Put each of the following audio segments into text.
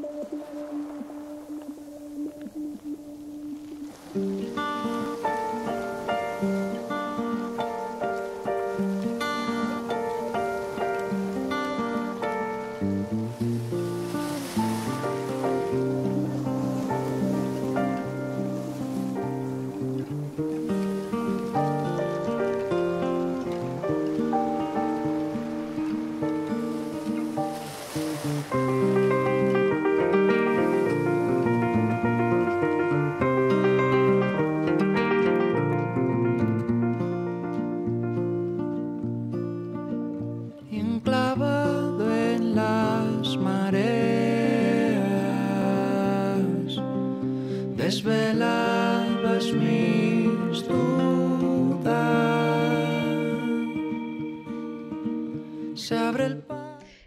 my blood.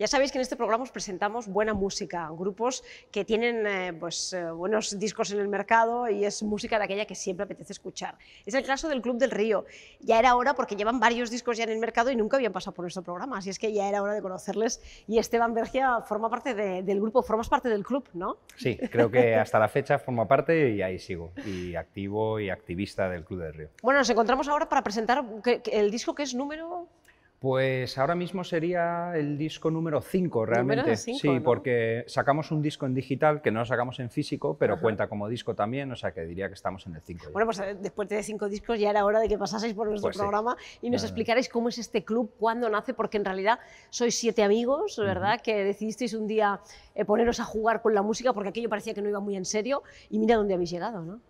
Ya sabéis que en este programa os presentamos buena música, grupos que tienen eh, pues, eh, buenos discos en el mercado y es música de aquella que siempre apetece escuchar. Es el caso del Club del Río. Ya era hora porque llevan varios discos ya en el mercado y nunca habían pasado por nuestro programa, así es que ya era hora de conocerles. Y Esteban Bergia forma parte del grupo, formas parte del club, ¿no? Sí, creo que hasta la fecha forma parte y ahí sigo, y activo y activista del Club del Río. Bueno, nos encontramos ahora para presentar el disco que es número... Pues ahora mismo sería el disco número 5, realmente. sí, porque sacamos un disco en digital que no lo sacamos en físico, pero cuenta como disco también, o sea que diría que estamos en el 5. Bueno, pues eh, después de cinco discos ya era hora de que pasaseis por nuestro pues programa y nos explicarais cómo es este club, cuándo nace, porque en realidad sois siete amigos, ¿verdad? Que decidisteis un día eh, poneros a jugar con la música porque aquello parecía que no iba muy en serio y mira dónde habéis llegado, ¿no?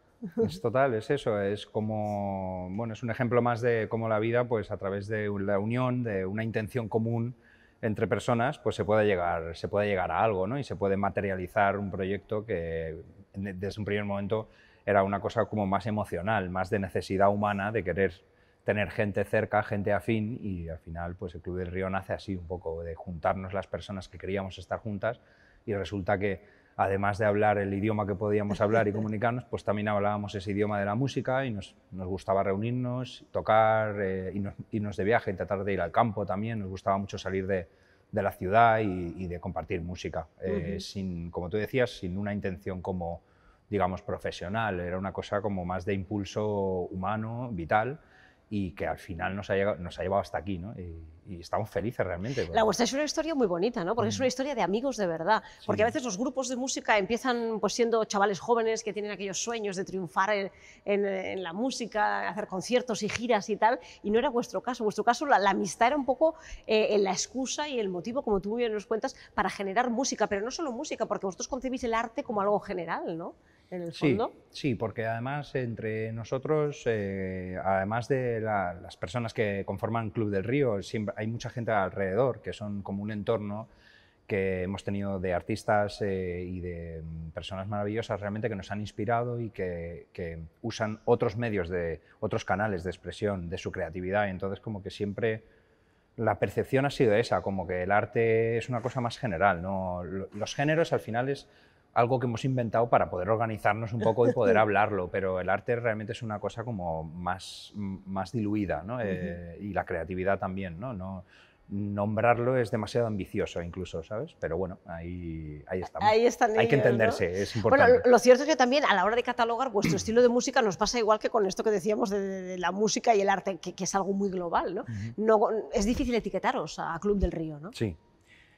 Es total, es eso, es como, bueno, es un ejemplo más de cómo la vida, pues a través de la unión, de una intención común entre personas, pues se puede llegar, se puede llegar a algo, ¿no? Y se puede materializar un proyecto que desde un primer momento era una cosa como más emocional, más de necesidad humana, de querer tener gente cerca, gente afín, y al final, pues el Club del Río nace así un poco, de juntarnos las personas que queríamos estar juntas, y resulta que además de hablar el idioma que podíamos hablar y comunicarnos, pues también hablábamos ese idioma de la música y nos, gustaba reunirnos, tocar, irnos, eh, de viaje, tratar de ir al campo también, nos gustaba mucho salir de, la ciudad y, de compartir música, eh, como tú decías, sin una intención como, digamos, profesional, era una cosa como más de impulso humano, vital y que al final nos ha, llevado hasta aquí, ¿no? Y, estamos felices realmente. La vuestra es una historia muy bonita, ¿no? Porque es mm. una historia de amigos de verdad. Porque a veces los grupos de música empiezan pues, siendo chavales jóvenes que tienen aquellos sueños de triunfar en, la música, hacer conciertos y giras y tal, y no era vuestro caso. vuestro caso la, amistad era un poco eh, la excusa y el motivo, como tú muy bien nos cuentas, para generar música, pero no solo música, porque vosotros concebís el arte como algo general, ¿no? Sí, sí porque además entre nosotros, eh, además de las personas que conforman Club del Río, siempre, hay mucha gente alrededor que son como un entorno que hemos tenido de artistas eh, y de mm, personas maravillosas realmente que nos han inspirado y que, usan otros medios, de, otros canales de expresión de su creatividad. entonces como que siempre la percepción ha sido esa, como que el arte es una cosa más general. ¿no? Los géneros al final es algo que hemos inventado para poder organizarnos un poco y poder hablarlo, pero el arte realmente es una cosa como más, más diluida, ¿no? Eh, y la creatividad también, ¿no? ¿no? Nombrarlo es demasiado ambicioso incluso, ¿sabes? Pero bueno, ahí, ahí estamos. Ahí están ellos, Hay que entenderse, es importante. Bueno, lo cierto es que también a la hora de catalogar vuestro estilo de música nos pasa igual que con esto que decíamos de, la música y el arte, que, es algo muy global, ¿no? ¿no? Es difícil etiquetaros a Club del Río, ¿no? Sí,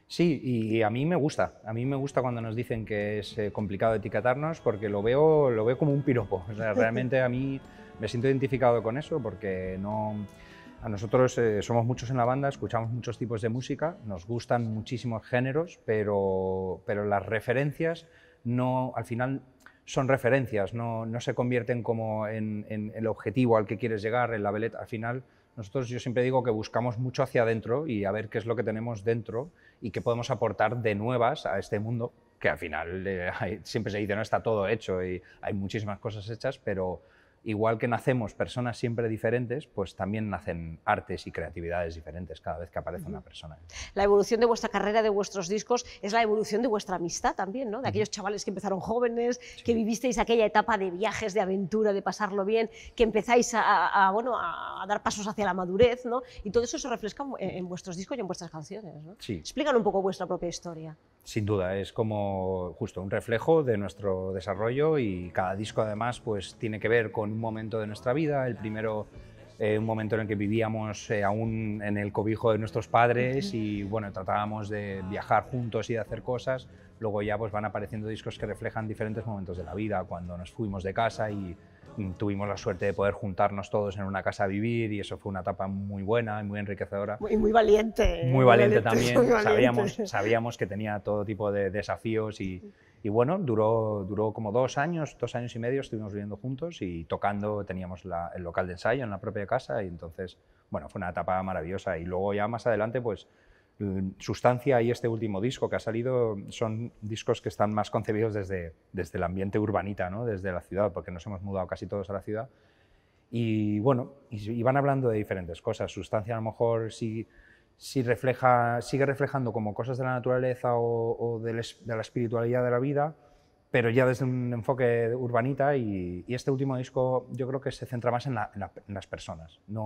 Sí, y a mí me gusta. A mí me gusta cuando nos dicen que es eh, complicado etiquetarnos porque lo veo, lo veo como un piropo. realmente a mí me siento identificado con eso porque no... A nosotros eh, somos muchos en la banda, escuchamos muchos tipos de música, nos gustan muchísimos géneros, pero, las referencias no, al final son referencias, no, se convierten como en, el objetivo al que quieres llegar, en la veleta. Al final nosotros yo siempre digo que buscamos mucho hacia adentro y a ver qué es lo que tenemos dentro y qué podemos aportar de nuevas a este mundo, que al final eh, siempre se dice, no está todo hecho y hay muchísimas cosas hechas, pero igual que nacemos personas siempre diferentes, pues también nacen artes y creatividades diferentes cada vez que aparece una persona. La evolución de vuestra carrera, de vuestros discos, es la evolución de vuestra amistad también, ¿no? De aquellos chavales que empezaron jóvenes, que vivisteis aquella etapa de viajes, de aventura, de pasarlo bien, que empezáis a, bueno, a dar pasos hacia la madurez, ¿no? Y todo eso se refleja en, vuestros discos y en vuestras canciones, ¿no? Sí. Explícanos un poco vuestra propia historia. Sin duda, es como justo un reflejo de nuestro desarrollo y cada disco además pues tiene que ver con un momento de nuestra vida. El primero eh, un momento en el que vivíamos eh, aún en el cobijo de nuestros padres y bueno, tratábamos de viajar juntos y de hacer cosas. Luego ya pues van apareciendo discos que reflejan diferentes momentos de la vida, cuando nos fuimos de casa y mm, tuvimos la suerte de poder juntarnos todos en una casa a vivir y eso fue una etapa muy buena y muy enriquecedora. Y muy valiente. Muy valiente, también. Sabíamos, sabíamos que tenía todo tipo de desafíos y y bueno, duró, duró como dos años, dos años y medio estuvimos viviendo juntos y tocando, teníamos el local de ensayo en la propia casa y entonces, bueno, fue una etapa maravillosa. Y luego ya más adelante, pues mm, Sustancia y este último disco que ha salido son discos que están más concebidos desde, desde el ambiente urbanita, ¿no? desde la ciudad, porque nos hemos mudado casi todos a la ciudad. Y bueno, y, van hablando de diferentes cosas. Sustancia a lo mejor sí... Si, si refleja, sigue reflejando como cosas de la naturaleza o, de, la espiritualidad de la vida, pero ya desde un enfoque urbanita y, este último disco yo creo que se centra más en, las personas.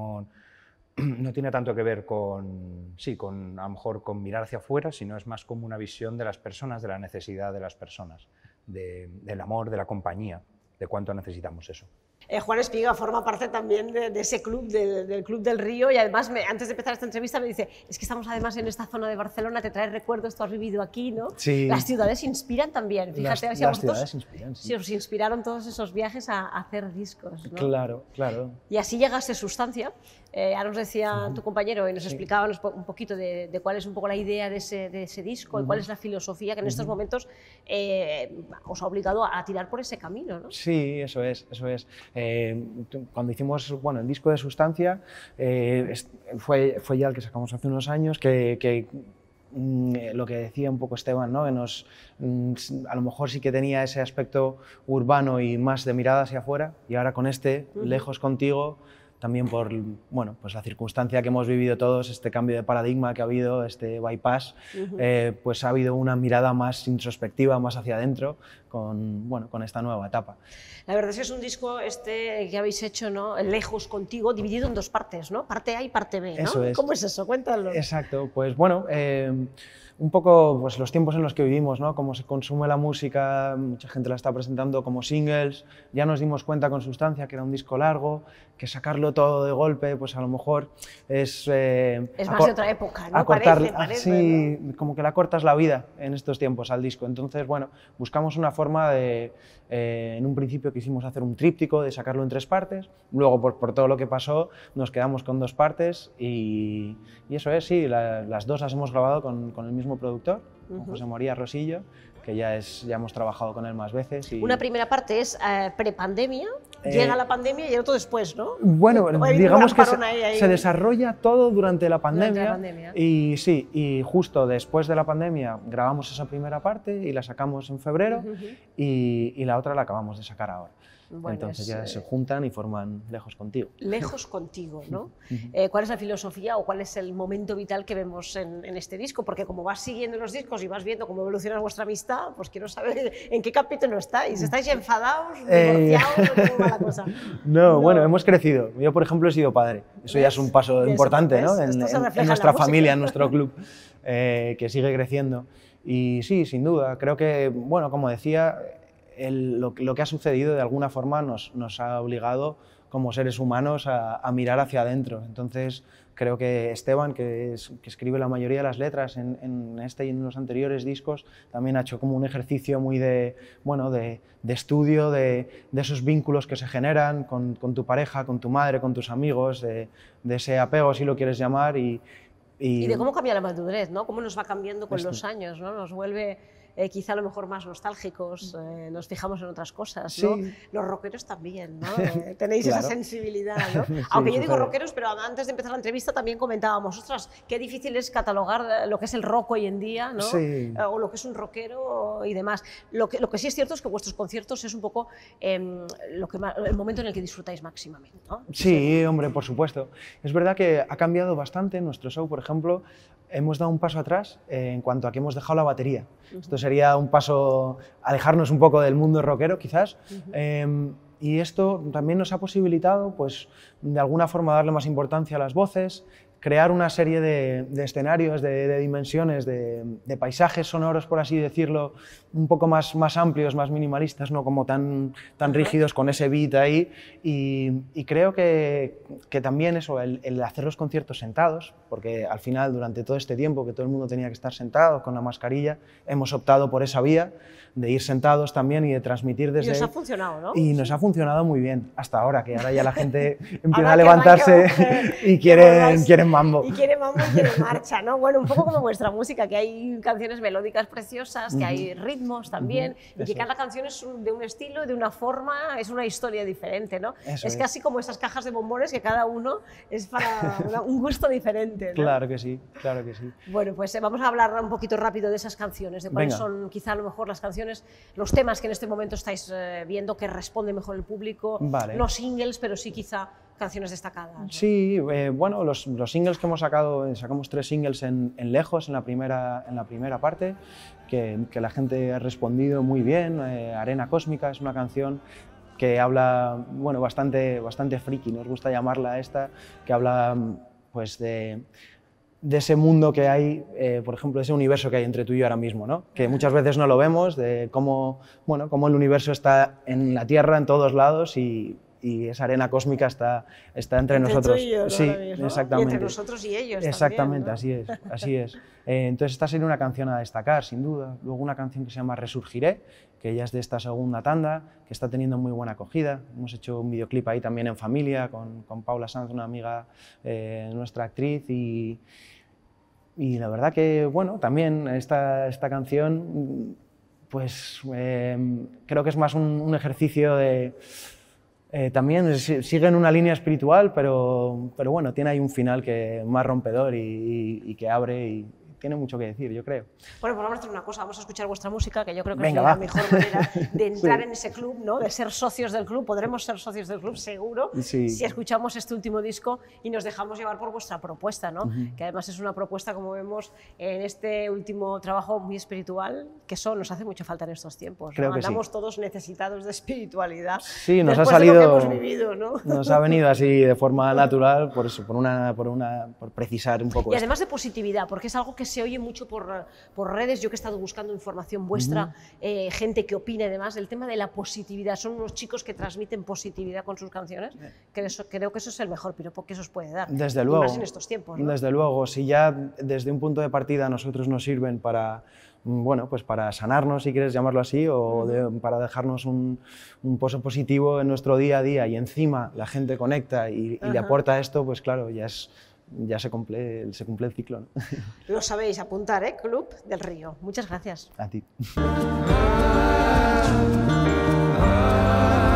No, tiene tanto que ver con, sí, con a mejor con mirar hacia afuera, sino es más como una visión de las personas, de la necesidad de las personas, del amor, de la compañía, de cuánto necesitamos eso. Eh, Juan Espiga forma parte también de, ese club, del Club del Río, y además antes de empezar esta entrevista me dice, es que estamos además en esta zona de Barcelona, te trae recuerdos, tú has vivido aquí, ¿no? Sí. Las ciudades inspiran también, fíjate, las, si ciudades inspiran, sí. os inspiraron todos esos viajes a, hacer discos. ¿no? Claro, claro. Y así llegaste Sustancia, eh, ahora nos decía tu compañero y nos explicaba un poquito de, cuál es un poco la idea de ese, disco y cuál es la filosofía que en estos momentos eh, os ha obligado a tirar por ese camino. Sí, eso es, eso es. Eh, cuando hicimos bueno, el disco de Sustancia, fue, fue ya el que sacamos hace unos años, que, mm, lo que decía un poco Esteban, nos, mm, a lo mejor sí que tenía ese aspecto urbano y más de mirada hacia afuera, y ahora con este, lejos contigo, también por bueno, pues la circunstancia que hemos vivido todos, este cambio de paradigma que ha habido, este bypass, eh, pues ha habido una mirada más introspectiva, más hacia adentro, con, bueno, con esta nueva etapa. La verdad es que es un disco este que habéis hecho, ¿no? Lejos contigo, dividido en dos partes, ¿no? Parte A y parte B, ¿no? ¿Cómo es eso? Cuéntalo. Exacto, pues bueno... Eh, un poco pues, los tiempos en los que vivimos, ¿no? cómo se consume la música, mucha gente la está presentando como singles, ya nos dimos cuenta con Sustancia que era un disco largo, que sacarlo todo de golpe, pues a lo mejor es... Eh, es más de otra época, ¿no? parece, sí, como que la cortas la vida en estos tiempos al disco. Entonces, bueno, buscamos una forma de... Eh, en un principio quisimos hacer un tríptico de sacarlo en tres partes, luego por, todo lo que pasó nos quedamos con dos partes y, eso es, sí, las dos las hemos grabado con el mismo productor, José María Rosillo, que ya, es, ya hemos trabajado con él más veces. Y... Una primera parte es eh, prepandemia, eh, llega la pandemia y el otro después, ¿no? Bueno, digamos que se, desarrolla todo durante la, pandemia, Y sí, y justo después de la pandemia grabamos esa primera parte y la sacamos en febrero y, y la otra la acabamos de sacar ahora. Entonces ya eh, se juntan y forman Lejos Contigo. Lejos Contigo, ¿no? Eh, ¿Cuál es la filosofía o cuál es el momento vital que vemos en, este disco? Porque como vas siguiendo los discos y vas viendo cómo evoluciona vuestra amistad, pues quiero saber en qué capítulo estáis. ¿Estáis enfadados, eh. divorciados cosa? No, bueno, hemos crecido. Yo, por ejemplo, he sido padre. Eso ya es un paso importante, ¿no? En, nuestra familia, en nuestro club, que sigue creciendo. Y sí, sin duda, creo que, bueno, como decía, lo, que ha sucedido de alguna forma nos, nos ha obligado como seres humanos a, mirar hacia adentro. Entonces, creo que Esteban, que, escribe la mayoría de las letras en, este y en los anteriores discos, también ha hecho como un ejercicio muy de, bueno, de, estudio de, esos vínculos que se generan con, tu pareja, con tu madre, con tus amigos, de, ese apego, si lo quieres llamar, y, y, de cómo cambia la madurez, ¿no? Cómo nos va cambiando con los años, ¿no? Nos vuelve eh, quizá a lo mejor más nostálgicos, mm. eh, nos fijamos en otras cosas, ¿no? Los rockeros también, ¿no? Eh, tenéis esa sensibilidad, ¿no? Aunque yo digo rockeros, pero antes de empezar la entrevista también comentábamos, ostras, qué difícil es catalogar lo que es el rock hoy en día, ¿no? O lo que es un rockero y demás. Lo que, lo que sí es cierto es que vuestros conciertos es un poco em, el momento en el que disfrutáis máximamente, Sí, hombre, por supuesto. Es verdad que ha cambiado bastante nuestro show, por ejemplo, hemos dado un paso atrás en cuanto a que hemos dejado la batería. Esto sería un paso, alejarnos un poco del mundo rockero quizás. Em, y esto también nos ha posibilitado, pues, de alguna forma darle más importancia a las voces, crear una serie de, escenarios, de, dimensiones, de, paisajes sonoros, por así decirlo, un poco más, más amplios, más minimalistas, no como tan, tan rígidos con ese beat ahí. Y, creo que, que, también eso, el, hacer los conciertos sentados, porque al final durante todo este tiempo que todo el mundo tenía que estar sentado con la mascarilla, hemos optado por esa vía de ir sentados también y de transmitir desde... Y nos ha funcionado, ¿no? Y nos ha funcionado muy bien hasta ahora, que ahora ya la gente empieza a levantarse y quieren, quieren mambo. Y quiere mambo y marcha, ¿no? Bueno, un poco como vuestra música, que hay canciones melódicas preciosas, que hay ritmos también, y que cada canción es de un estilo, de una forma, es una historia diferente, ¿no? es, casi como esas cajas de bombones que cada uno es para un gusto diferente. Claro que sí, claro que sí. Bueno, pues eh, vamos a hablar un poquito rápido de esas canciones, de cuáles son quizá a lo mejor las canciones, los temas que en este momento estáis eh, viendo que responde mejor el público, no singles, pero sí quizá canciones destacadas. Sí, eh, bueno, los, singles que hemos sacado, eh, sacamos tres singles en, Lejos, en la primera, en la primera parte, que, la gente ha respondido muy bien. Eh, Arena Cósmica es una canción que habla, bueno, bastante, bastante friki, nos gusta llamarla esta, que habla pues de ese mundo que hay, por ejemplo, ese universo que hay entre tú y yo ahora mismo, ¿no? que muchas veces no lo vemos, de cómo, bueno, cómo el universo está en la Tierra, en todos lados, y y esa arena cósmica está, está entre, nosotros. Sí, exactamente. entre nosotros y ellos. Exactamente, así es, así es. Eh, entonces esta sido una canción a destacar, sin duda. Luego una canción que se llama Resurgiré, que ya es de esta segunda tanda, que está teniendo muy buena acogida. Hemos hecho un videoclip ahí también en familia con, con Paula Sanz, una amiga, eh, nuestra actriz, y, y la verdad que, bueno, también esta, esta canción, pues eh, creo que es más un ejercicio de eh, también siguen una línea espiritual, pero, pero bueno, tiene ahí un final que más rompedor y, que abre y, tiene mucho que decir, yo creo. Bueno, por lo menos una cosa, vamos a escuchar vuestra música, que yo creo que es la mejor manera de entrar en ese club, ¿no? de ser socios del club, podremos ser socios del club seguro, si escuchamos este último disco y nos dejamos llevar por vuestra propuesta, ¿no? que además es una propuesta, como vemos, en este último trabajo muy espiritual, que eso nos hace mucho falta en estos tiempos. Creo ¿no? todos necesitados de espiritualidad. Sí, nos ha salido... vivido, Nos ha venido así de forma natural por por, una, por, una, por precisar un poco. Y además de positividad, porque es algo que se oye mucho por, por redes, yo que he estado buscando información vuestra, eh, gente que opine además, el tema de la positividad. Son unos chicos que transmiten positividad con sus canciones. creo que eso es el mejor piropo que eso os puede dar. Desde luego. en estos tiempos. Desde luego. Si ya desde un punto de partida a nosotros nos sirven para mm, bueno, pues para sanarnos, si quieres llamarlo así, o para dejarnos un, un, pozo positivo en nuestro día a día y encima la gente conecta y, y le aporta esto, pues claro, ya es ya se cumple, el, se el ciclo. Lo sabéis, apuntar, ¿eh? Club del Río. Muchas gracias. A ti.